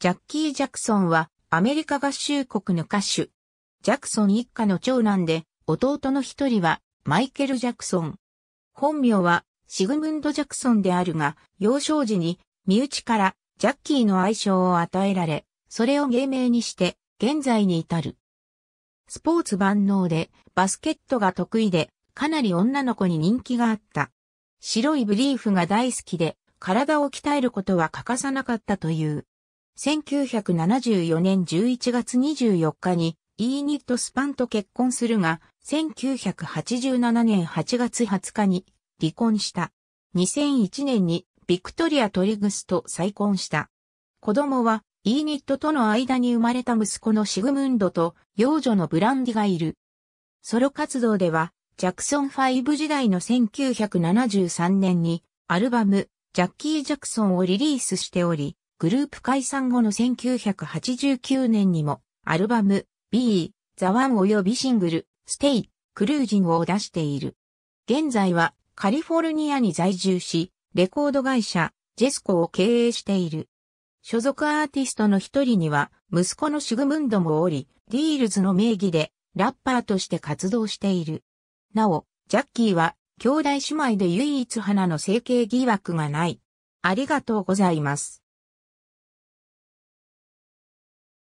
ジャッキー・ジャクソンはアメリカ合衆国の歌手。ジャクソン一家の長男で、弟の一人はマイケル・ジャクソン。本名はシグムンド・ジャクソンであるが、幼少時に身内からジャッキーの愛称を与えられ、それを芸名にして現在に至る。スポーツ万能でバスケットが得意で、かなり女の子に人気があった。白いブリーフが大好きで、体を鍛えることは欠かさなかったという。1974年11月24日にイーニット・スパンと結婚するが、1987年8月20日に離婚した。2001年にビクトリア・トリグスと再婚した。子供はイーニットとの間に生まれた息子のシグムンドと幼女のブランディがいる。ソロ活動では、ジャクソン5時代の1973年にアルバム、ジャッキー・ジャクソンをリリースしており、グループ解散後の1989年にも、アルバム、B、ザワン及びシングル、ステイ、クルージングを出している。現在はカリフォルニアに在住し、レコード会社、ジェスコを経営している。所属アーティストの一人には、息子のシグムンドもおり、ディールズの名義で、ラッパーとして活動している。なお、ジャッキーは、兄弟姉妹で唯一花の整形疑惑がない。ありがとうございます。